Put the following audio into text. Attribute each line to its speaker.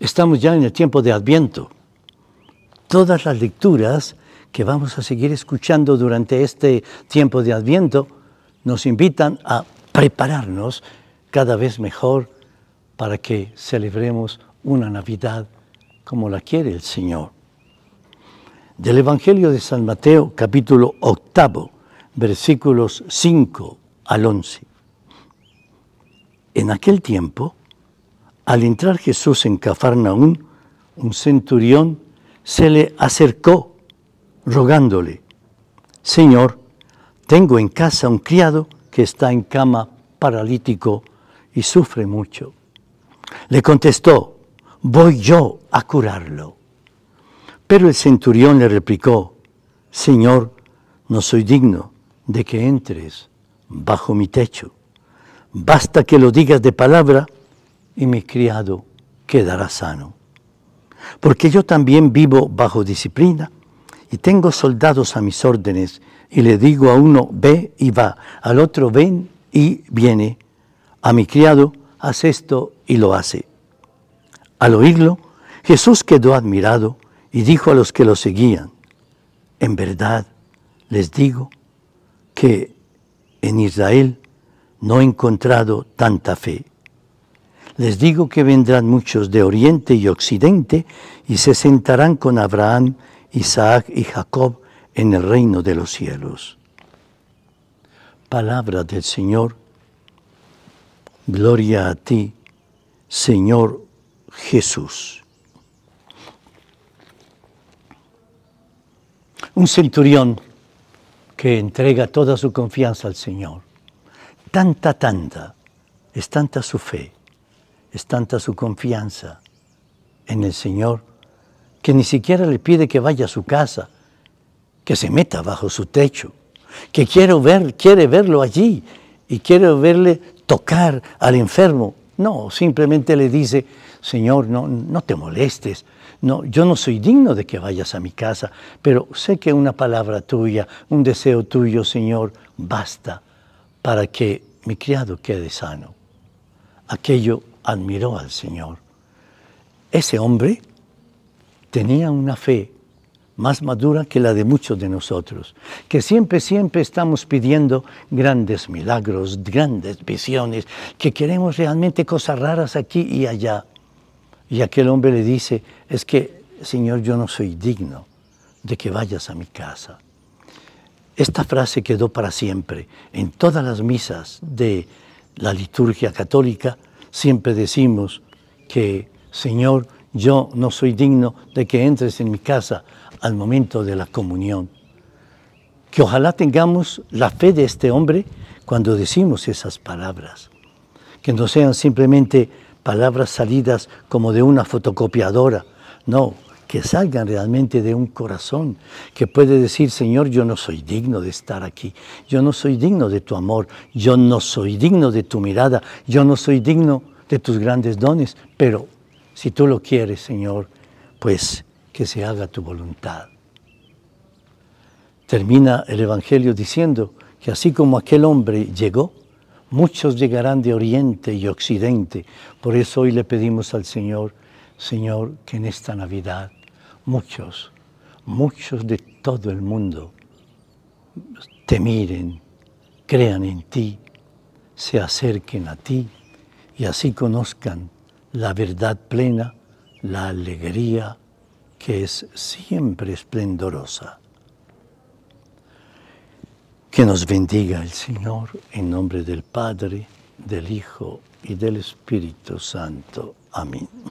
Speaker 1: Estamos ya en el tiempo de Adviento. Todas las lecturas que vamos a seguir escuchando durante este tiempo de Adviento nos invitan a prepararnos cada vez mejor para que celebremos una Navidad como la quiere el Señor. Del Evangelio de San Mateo, capítulo octavo, versículos 5 al 11. En aquel tiempo, al entrar Jesús en Cafarnaún, un centurión se le acercó rogándole, Señor, tengo en casa un criado que está en cama paralítico y sufre mucho. Le contestó, voy yo a curarlo. Pero el centurión le replicó, Señor, no soy digno de que entres bajo mi techo. Basta que lo digas de palabra y mi criado quedará sano. Porque yo también vivo bajo disciplina y tengo soldados a mis órdenes y le digo a uno, ve y va, al otro, ven y viene. A mi criado, haz esto y lo hace. Al oírlo, Jesús quedó admirado y dijo a los que lo seguían, en verdad les digo que en Israel no he encontrado tanta fe. Les digo que vendrán muchos de oriente y occidente y se sentarán con Abraham, Isaac y Jacob en el reino de los cielos. Palabra del Señor. Gloria a ti, Señor Jesús. Un centurión que entrega toda su confianza al Señor. Tanta, tanta, es tanta su fe es tanta su confianza en el Señor que ni siquiera le pide que vaya a su casa, que se meta bajo su techo, que quiere, ver, quiere verlo allí y quiere verle tocar al enfermo. No, simplemente le dice, Señor, no, no te molestes, no, yo no soy digno de que vayas a mi casa, pero sé que una palabra tuya, un deseo tuyo, Señor, basta para que mi criado quede sano. Aquello admiró al Señor. Ese hombre tenía una fe más madura que la de muchos de nosotros, que siempre, siempre estamos pidiendo grandes milagros, grandes visiones, que queremos realmente cosas raras aquí y allá. Y aquel hombre le dice, es que, Señor, yo no soy digno de que vayas a mi casa. Esta frase quedó para siempre en todas las misas de la liturgia católica, siempre decimos que, Señor, yo no soy digno de que entres en mi casa al momento de la comunión. Que ojalá tengamos la fe de este hombre cuando decimos esas palabras. Que no sean simplemente palabras salidas como de una fotocopiadora. No, que salgan realmente de un corazón que puede decir, Señor, yo no soy digno de estar aquí, yo no soy digno de tu amor, yo no soy digno de tu mirada, yo no soy digno de tus grandes dones, pero si tú lo quieres, Señor, pues que se haga tu voluntad. Termina el Evangelio diciendo que así como aquel hombre llegó, muchos llegarán de oriente y occidente. Por eso hoy le pedimos al Señor, Señor, que en esta Navidad muchos, muchos de todo el mundo te miren, crean en ti, se acerquen a ti y así conozcan la verdad plena, la alegría que es siempre esplendorosa. Que nos bendiga el Señor en nombre del Padre, del Hijo y del Espíritu Santo. Amén.